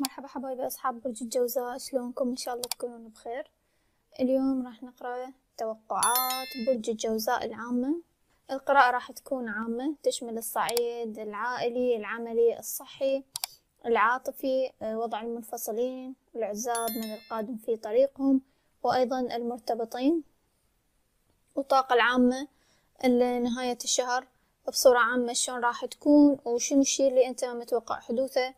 مرحبا حبايبي أصحاب برج الجوزاء شلونكم إن شاء الله تكونون بخير اليوم راح نقرأ توقعات برج الجوزاء العامة القراءة راح تكون عامة تشمل الصعيد العائلي العملي الصحي العاطفي آه، وضع المنفصلين العزاب من القادم في طريقهم وأيضا المرتبطين والطاقة العامة لنهاية الشهر بصورة عامة شلون راح تكون وشنو الشي اللي انت متوقع حدوثه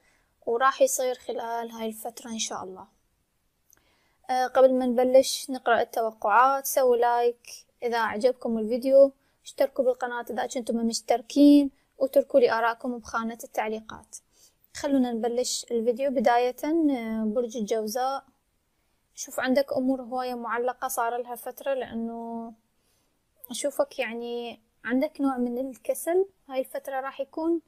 وراح يصير خلال هاي الفترة إن شاء الله آه، قبل ما نبلش نقرأ التوقعات سووا لايك إذا عجبكم الفيديو اشتركوا بالقناة إذا كنتم مشتركين وتركوا لي آراءكم بخانة التعليقات خلونا نبلش الفيديو بداية آه، برج الجوزاء شوف عندك أمور هواية معلقة صار لها فترة لأنه أشوفك يعني عندك نوع من الكسل هاي الفترة راح يكون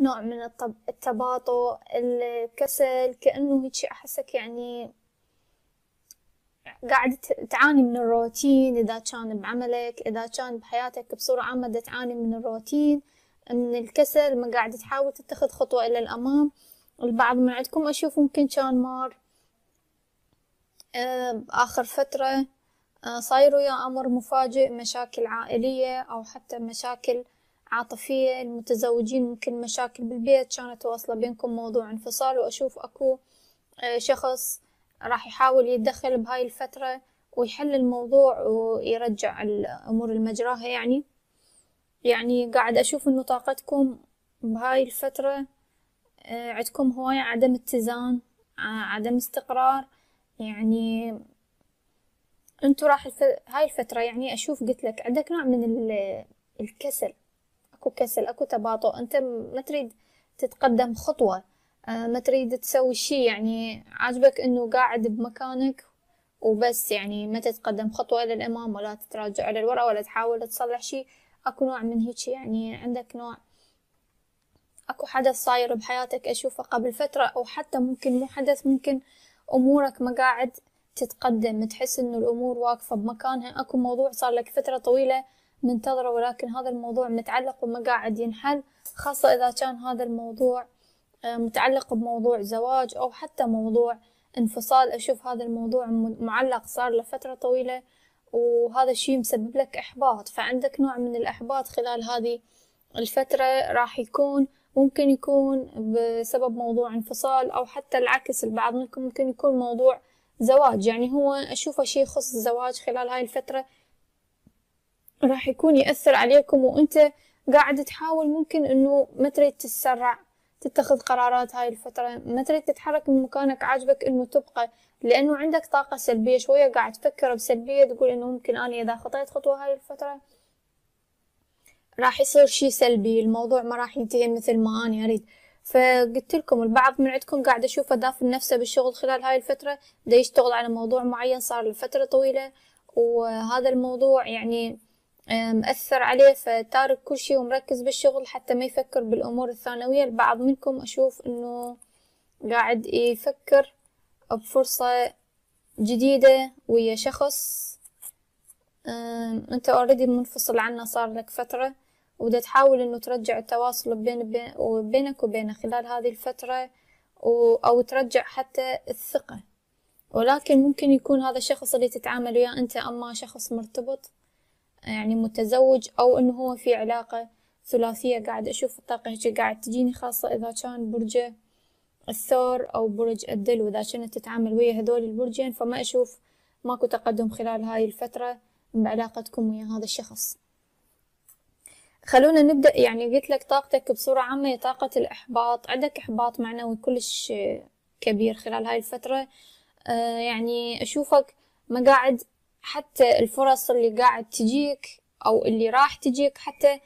نوع من الطب... التباطؤ الكسل كأنه هيك أحسك يعني قاعد تعاني من الروتين إذا كان بعملك إذا كان بحياتك بصورة عامة دا تعاني من الروتين من الكسل ما قاعد تحاول تتخذ خطوة إلى الأمام البعض من عندكم أشوف ممكن كان مار آه، آخر فترة آه، صاير يا أمر مفاجئ مشاكل عائلية أو حتى مشاكل عاطفية المتزوجين ممكن مشاكل بالبيت كانت واصلة بينكم موضوع انفصال وأشوف أكو آه، شخص راح يحاول يتدخل بهاي الفترة ويحل الموضوع ويرجع الأمور المجراها يعني يعني قاعد أشوف إنه طاقتكم بهاي الفترة آه، عندكم هواية عدم اتزان آه، عدم استقرار يعني انتو راح الف... هاي الفترة يعني أشوف قلت لك عندك نوع من ال... الكسل اكو كسل اكو تباطؤ انت ما تريد تتقدم خطوه آه، ما تريد تسوي شيء يعني عاجبك انه قاعد بمكانك وبس يعني ما تتقدم خطوه للامام ولا تتراجع الوراء ولا تحاول تصلح شيء اكو نوع من هيك يعني عندك نوع اكو حدث صاير بحياتك اشوفه قبل فتره او حتى ممكن مو حدث ممكن امورك ما قاعد تتقدم تحس انه الامور واقفه بمكانها اكو موضوع صار لك فتره طويله منتظرة ولكن هذا الموضوع متعلق وما قاعد ينحل خاصة إذا كان هذا الموضوع آه، متعلق بموضوع زواج أو حتى موضوع انفصال أشوف هذا الموضوع معلق صار لفترة طويلة وهذا الشيء مسبب لك إحباط فعندك نوع من الإحباط خلال هذه الفترة راح يكون ممكن يكون بسبب موضوع انفصال أو حتى العكس البعض منكم ممكن يكون موضوع زواج يعني هو أشوفه شيء يخص الزواج خلال هاي الفترة راح يكون يأثر عليكم وانت قاعد تحاول ممكن انه ما تريد تتسرع تتخذ قرارات هاي الفترة ما تريد تتحرك من مكانك عاجبك انه تبقى لانه عندك طاقة سلبية شوية قاعد تفكر بسلبية تقول انه ممكن انا اذا خطيت خطوة هاي الفترة راح يصير شي سلبي الموضوع ما راح ينتهي مثل ما انا اريد فقلت لكم البعض من عندكم قاعد اشوفه دافن نفسه بالشغل خلال هاي الفترة دا يشتغل على موضوع معين صار لفترة طويلة وهذا الموضوع يعني مأثر عليه فتارك كل شيء ومركز بالشغل حتى ما يفكر بالأمور الثانوية البعض منكم أشوف أنه قاعد يفكر بفرصة جديدة ويا شخص أنت أوريدي منفصل عنه صار لك فترة وده تحاول أنه ترجع التواصل بين بينك وبينه خلال هذه الفترة أو ترجع حتى الثقة ولكن ممكن يكون هذا الشخص اللي تتعامل وياه أنت أما شخص مرتبط يعني متزوج أو إنه هو في علاقة ثلاثية قاعد أشوف الطاقة هيك قاعد تجيني خاصة إذا كان برج الثور أو برج الدلو إذا كنت تتعامل ويا هذول البرجين فما أشوف ماكو تقدم خلال هاي الفترة بعلاقتكم ويا هذا الشخص خلونا نبدأ يعني قلت لك طاقتك بصورة عامة هي طاقة الإحباط عندك إحباط معنوي كلش كبير خلال هاي الفترة آه يعني أشوفك ما قاعد حتى الفرص اللي قاعد تجيك أو اللي راح تجيك حتى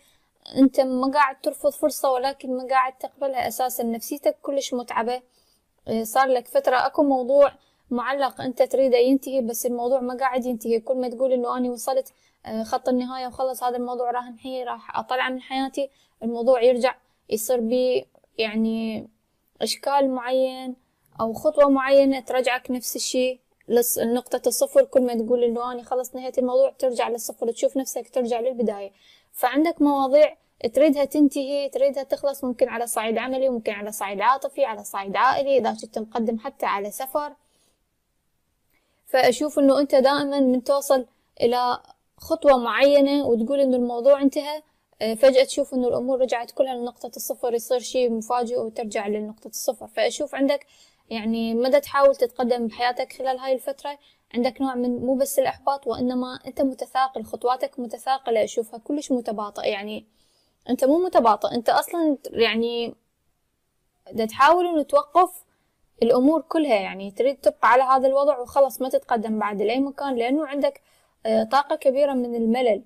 أنت ما قاعد ترفض فرصة ولكن ما قاعد تقبلها أساسا نفسيتك كلش متعبة آه، صار لك فترة أكو موضوع معلق أنت تريده ينتهي بس الموضوع ما قاعد ينتهي كل ما تقول إنه أنا وصلت آه، خط النهاية وخلص هذا الموضوع راح انحيه راح أطلعه من حياتي الموضوع يرجع يصير بي يعني إشكال معين أو خطوة معينة ترجعك نفس الشيء لص... الصفر كل ما تقول انه انا خلص نهيت الموضوع ترجع للصفر تشوف نفسك ترجع للبداية فعندك مواضيع تريدها تنتهي تريدها تخلص ممكن على صعيد عملي ممكن على صعيد عاطفي على صعيد عائلي اذا كنت مقدم حتى على سفر فاشوف انه انت دائما من توصل الى خطوة معينة وتقول انه الموضوع انتهى آه، فجأة تشوف انه الامور رجعت كلها لنقطة الصفر يصير شيء مفاجئ وترجع لنقطة الصفر فاشوف عندك يعني مدى تحاول تتقدم بحياتك خلال هاي الفترة عندك نوع من مو بس الإحباط وإنما أنت متثاقل خطواتك متثاقلة أشوفها كلش متباطئ يعني أنت مو متباطئ أنت أصلا يعني دا تحاول إنه توقف الأمور كلها يعني تريد تبقى على هذا الوضع وخلص ما تتقدم بعد لأي مكان لأنه عندك آه، طاقة كبيرة من الملل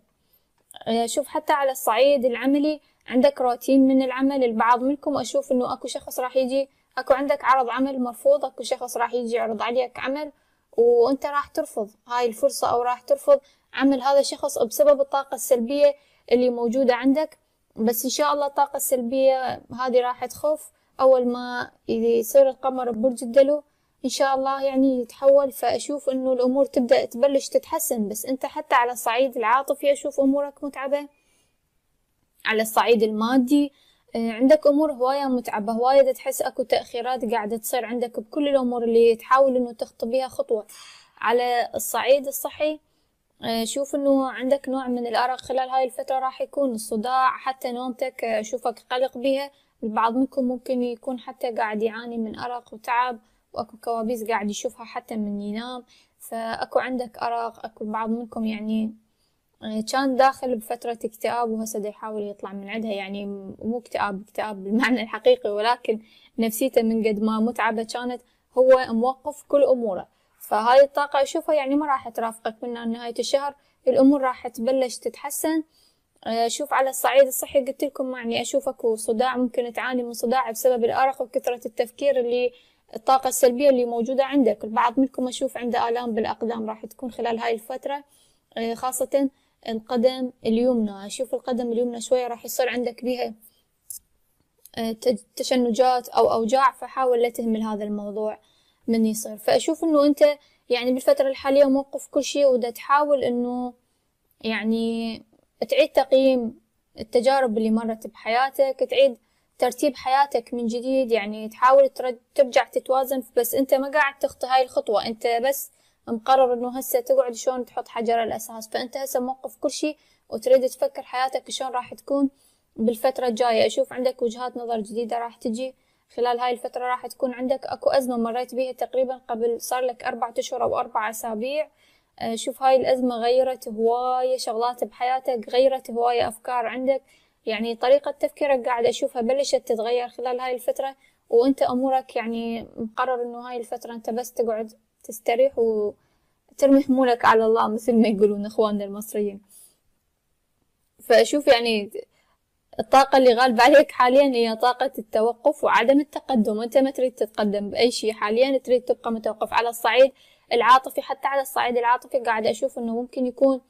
آه، شوف حتى على الصعيد العملي عندك روتين من العمل البعض منكم أشوف إنه أكو شخص راح يجي اكو عندك عرض عمل مرفوض اكو شخص راح يجي يعرض عليك عمل وانت راح ترفض هاي الفرصة او راح ترفض عمل هذا الشخص بسبب الطاقة السلبية اللي موجودة عندك بس ان شاء الله الطاقة السلبية هذه راح تخف اول ما يصير القمر ببرج الدلو ان شاء الله يعني يتحول فاشوف انه الامور تبدا تبلش تتحسن بس انت حتى على الصعيد العاطفي اشوف امورك متعبه على الصعيد المادي آه، عندك امور هوايه متعبه هوايه تحس اكو تاخيرات قاعده تصير عندك بكل الامور اللي تحاول انه تخطو بيها خطوه على الصعيد الصحي آه، شوف انه عندك نوع من الارق خلال هاي الفتره راح يكون الصداع حتى نومتك اشوفك آه، قلق بها البعض منكم ممكن يكون حتى قاعد يعاني من ارق وتعب واكو كوابيس قاعد يشوفها حتى من ينام فاكو عندك ارق اكو البعض منكم يعني يعني كان داخل بفترة اكتئاب وهسه دا يحاول يطلع من عندها يعني مو اكتئاب اكتئاب بالمعنى الحقيقي ولكن نفسيته من قد ما متعبة كانت هو موقف كل أموره فهاي الطاقة أشوفها يعني ما راح ترافقك من نهاية الشهر الأمور راح تبلش تتحسن أشوف آه، على الصعيد الصحي قلت لكم يعني أشوف أكو صداع ممكن تعاني من صداع بسبب الأرق وكثرة التفكير اللي الطاقة السلبية اللي موجودة عندك البعض منكم أشوف عنده آلام بالأقدام راح تكون خلال هاي الفترة آه، خاصة القدم اليمنى اشوف القدم اليمنى شوية راح يصير عندك بيها آه، تشنجات او اوجاع فحاول لا تهمل هذا الموضوع من يصير فاشوف انه انت يعني بالفترة الحالية موقف كل شيء ودا تحاول انه يعني تعيد تقييم التجارب اللي مرت بحياتك تعيد ترتيب حياتك من جديد يعني تحاول ترجع تتوازن بس انت ما قاعد تخطي هاي الخطوة انت بس مقرر انه هسه تقعد شلون تحط حجر الاساس فانت هسه موقف كل شيء وتريد تفكر حياتك شلون راح تكون بالفترة الجاية اشوف عندك وجهات نظر جديدة راح تجي خلال هاي الفترة راح تكون عندك اكو ازمة مريت بيها تقريبا قبل صار لك اربعة اشهر او اربعة اسابيع آه، شوف هاي الازمة غيرت هواية شغلات بحياتك غيرت هواية افكار عندك يعني طريقة تفكيرك قاعد اشوفها بلشت تتغير خلال هاي الفترة وانت امورك يعني مقرر انه هاي الفترة انت بس تقعد تستريح وترمي همومك على الله مثل ما يقولون اخواننا المصريين فاشوف يعني الطاقة اللي غالبة عليك حاليا هي طاقة التوقف وعدم التقدم انت ما تريد تتقدم بأي شيء حاليا تريد تبقى متوقف على الصعيد العاطفي حتى على الصعيد العاطفي قاعد أشوف أنه ممكن يكون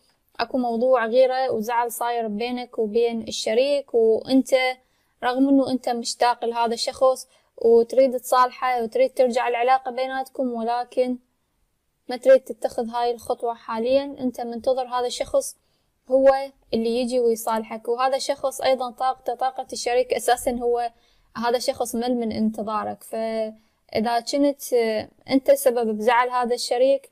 أكو موضوع غيرة وزعل صاير بينك وبين الشريك وأنت رغم أنه أنت مشتاق لهذا الشخص وتريد تصالحه وتريد ترجع العلاقة بيناتكم ولكن ما تريد تتخذ هاي الخطوة حاليا أنت منتظر هذا الشخص هو اللي يجي ويصالحك وهذا الشخص أيضا طاقته طاقة الشريك أساسا هو هذا الشخص مل من انتظارك فإذا كنت آه، أنت سبب بزعل هذا الشريك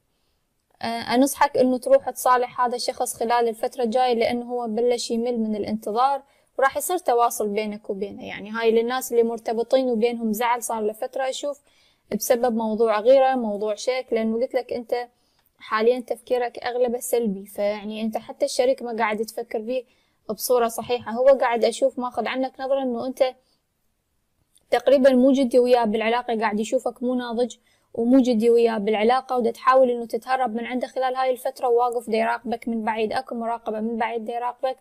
آه، أنصحك أنه تروح تصالح هذا الشخص خلال الفترة الجاية لأنه هو بلش يمل من الانتظار وراح يصير تواصل بينك وبينه يعني هاي للناس اللي مرتبطين وبينهم زعل صار لفترة أشوف بسبب موضوع غيرة موضوع شك لأنه قلت لك أنت حاليا تفكيرك أغلبه سلبي فيعني أنت حتى الشريك ما قاعد تفكر فيه بصورة صحيحة هو قاعد أشوف ماخذ عنك نظرة أنه أنت تقريبا مو جدي وياه بالعلاقة قاعد يشوفك مو ناضج ومو جدي وياه بالعلاقة وده تحاول أنه تتهرب من عنده خلال هاي الفترة وواقف دي يراقبك من بعيد أكو مراقبة من بعيد دي يراقبك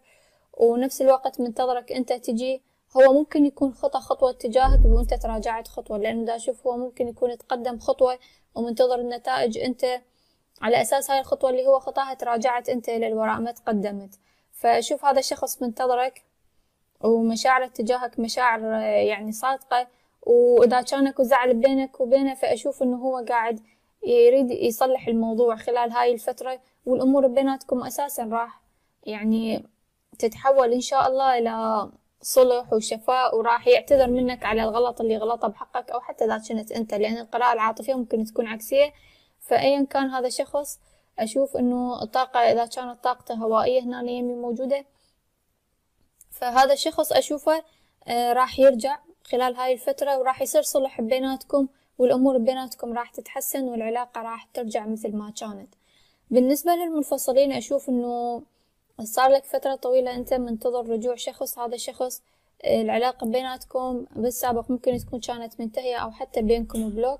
ونفس الوقت منتظرك أنت تجي هو ممكن يكون خطى خطوة تجاهك وانت تراجعت خطوة لانه دا اشوف هو ممكن يكون تقدم خطوة ومنتظر النتائج انت على اساس هاي الخطوة اللي هو خطاها تراجعت انت للوراء ما تقدمت فشوف هذا الشخص منتظرك ومشاعره تجاهك مشاعر آه، يعني صادقة وإذا كان اكو زعل بينك وبينه فأشوف إنه هو قاعد يريد يصلح الموضوع خلال هاي الفترة والأمور بيناتكم أساسا راح يعني تتحول إن شاء الله إلى صلح وشفاء وراح يعتذر منك على الغلط اللي غلطه بحقك أو حتى إذا شنت أنت لأن القراءة العاطفية ممكن تكون عكسية فأيا كان هذا الشخص أشوف إنه الطاقة إذا كانت طاقته هوائية هنا يمي موجودة فهذا الشخص أشوفه آه، راح يرجع خلال هاي الفترة وراح يصير صلح بيناتكم والأمور بيناتكم راح تتحسن والعلاقة راح ترجع مثل ما كانت بالنسبة للمنفصلين أشوف إنه صار لك فترة طويلة أنت منتظر رجوع شخص هذا الشخص آه، العلاقة بيناتكم بالسابق ممكن تكون كانت منتهية أو حتى بينكم بلوك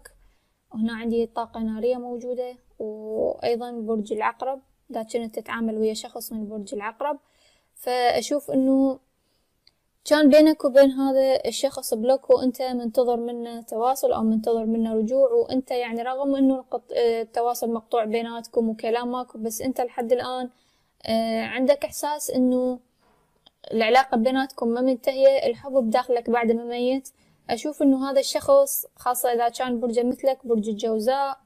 هنا عندي طاقة نارية موجودة وأيضا برج العقرب إذا كنت تتعامل ويا شخص من برج العقرب فأشوف أنه كان بينك وبين هذا الشخص بلوك وانت منتظر منه تواصل او منتظر منه رجوع وانت يعني رغم انه آه، التواصل مقطوع بيناتكم وكلام ماكو بس انت لحد الان آه، عندك إحساس إنه العلاقة بيناتكم ما منتهية الحب بداخلك بعد ما ميت أشوف إنه هذا الشخص خاصة إذا كان برجه مثلك برج الجوزاء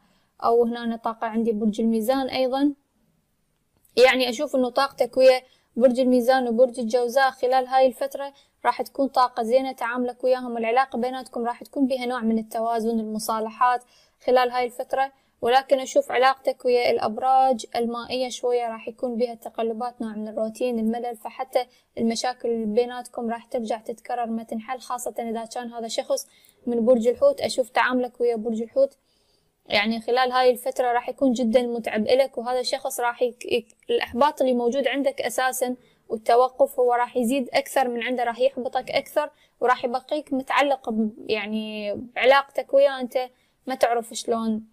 أو هنا طاقة عندي برج الميزان أيضا يعني أشوف إنه طاقتك ويا برج الميزان وبرج الجوزاء خلال هاي الفترة راح تكون طاقة زينة تعاملك وياهم العلاقة بيناتكم راح تكون بها نوع من التوازن المصالحات خلال هاي الفترة ولكن أشوف علاقتك ويا الأبراج المائية شوية راح يكون بها تقلبات نوع من الروتين الملل فحتى المشاكل بيناتكم راح ترجع تتكرر ما تنحل خاصة إذا كان هذا شخص من برج الحوت أشوف تعاملك ويا برج الحوت يعني خلال هاي الفترة راح يكون جدا متعب إلك وهذا الشخص راح يك... الإحباط اللي موجود عندك أساسا والتوقف هو راح يزيد أكثر من عنده راح يحبطك أكثر وراح يبقيك متعلق ب... يعني بعلاقتك وياه أنت ما تعرف شلون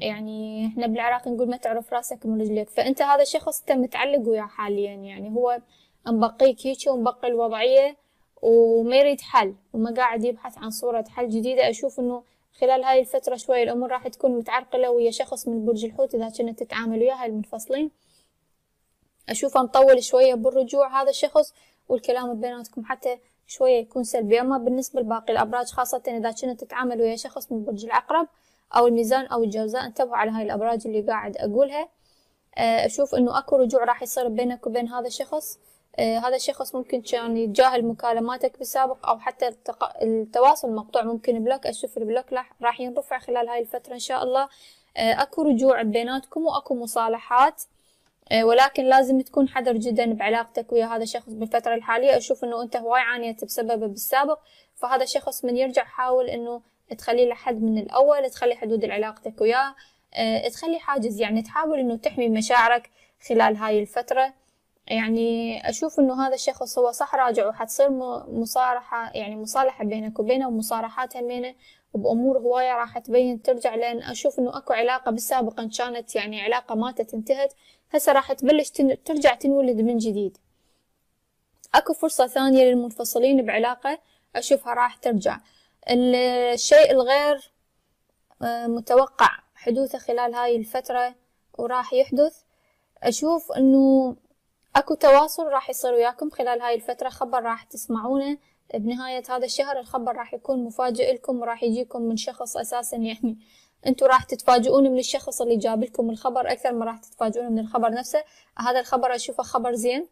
يعني احنا بالعراق نقول ما تعرف راسك من رجليك فانت هذا الشخص انت متعلق وياه حاليا يعني هو مبقيك هيك ومبقي الوضعيه وما يريد حل وما قاعد يبحث عن صوره حل جديده اشوف انه خلال هاي الفترة شوي الأمور راح تكون متعرقلة ويا شخص من برج الحوت إذا كنت تتعامل وياها المنفصلين أشوفه مطول شوية بالرجوع هذا الشخص والكلام بيناتكم حتى شوية يكون سلبي أما بالنسبة لباقي الأبراج خاصة إذا كنت تتعامل ويا شخص من برج العقرب أو الميزان أو الجوزاء انتبهوا على هاي الأبراج اللي قاعد أقولها آه، أشوف إنه أكو رجوع راح يصير بينك وبين هذا الشخص آه، هذا الشخص ممكن كان يتجاهل مكالماتك بالسابق أو حتى التواصل مقطوع ممكن بلوك أشوف البلوك راح ينرفع خلال هاي الفترة إن شاء الله آه، أكو رجوع بيناتكم وأكو مصالحات ولكن لازم تكون حذر جدا بعلاقتك ويا هذا الشخص بالفترة الحالية أشوف إنه أنت هواي عانيت بسببه بالسابق فهذا الشخص من يرجع حاول إنه تخلي له حد من الأول تخلي حدود علاقتك وياه تخلي حاجز يعني تحاول إنه تحمي مشاعرك خلال هاي الفترة يعني أشوف إنه هذا الشخص هو صح راجع وحتصير مصارحة يعني مصالحة بينك وبينه ومصارحات همينة وبأمور هواية راح تبين ترجع لأن أشوف إنه أكو علاقة بالسابق إن كانت يعني علاقة ماتت انتهت هسه راح تبلش تن... ترجع تنولد من جديد أكو فرصة ثانية للمنفصلين بعلاقة أشوفها راح ترجع الشيء الغير آه، متوقع حدوثه خلال هاي الفترة وراح يحدث أشوف أنه أكو تواصل راح يصير وياكم خلال هاي الفترة خبر راح تسمعونه بنهاية هذا الشهر الخبر راح يكون مفاجئ لكم وراح يجيكم من شخص أساسا يعني انتوا راح تتفاجئون من الشخص اللي جاب لكم الخبر اكثر ما راح تتفاجئون من الخبر نفسه هذا الخبر اشوفه خبر زين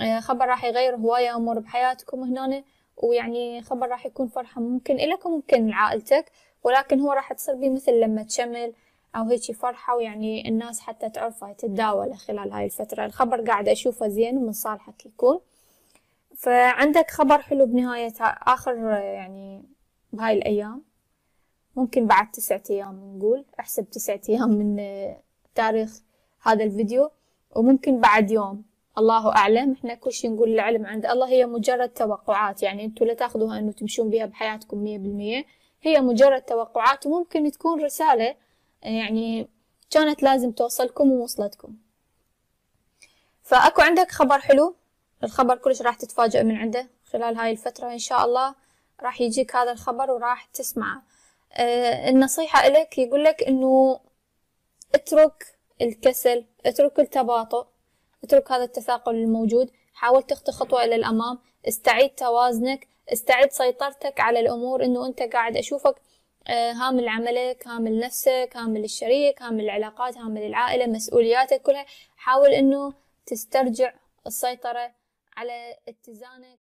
آه، خبر راح يغير هواية امور بحياتكم هنا ويعني خبر راح يكون فرحة ممكن إلك وممكن لعائلتك ولكن هو راح تصير بيه مثل لما تشمل أو هيك فرحة ويعني الناس حتى تعرفه تتداوله خلال هاي الفترة الخبر قاعد أشوفه زين ومن صالحك يكون فعندك خبر حلو بنهاية آخر يعني بهاي الأيام ممكن بعد تسعة أيام نقول احسب تسعة أيام من تاريخ هذا الفيديو وممكن بعد يوم الله أعلم إحنا كل شيء نقول العلم عند الله هي مجرد توقعات يعني أنتم لا تاخذوها أنه تمشون بها بحياتكم مية بالمية هي مجرد توقعات وممكن تكون رسالة يعني كانت لازم توصلكم ووصلتكم فأكو عندك خبر حلو الخبر كلش راح تتفاجئ من عنده خلال هاي الفترة إن شاء الله راح يجيك هذا الخبر وراح تسمعه أه النصيحة إلك يقول لك إنه اترك الكسل اترك التباطؤ اترك هذا التثاقل الموجود حاول تخطي خطوة إلى الأمام استعيد توازنك استعد سيطرتك على الأمور إنه أنت قاعد أشوفك آه، هامل عملك هامل نفسك هامل الشريك هامل العلاقات هامل العائلة مسؤولياتك كلها حاول إنه تسترجع السيطرة على اتزانك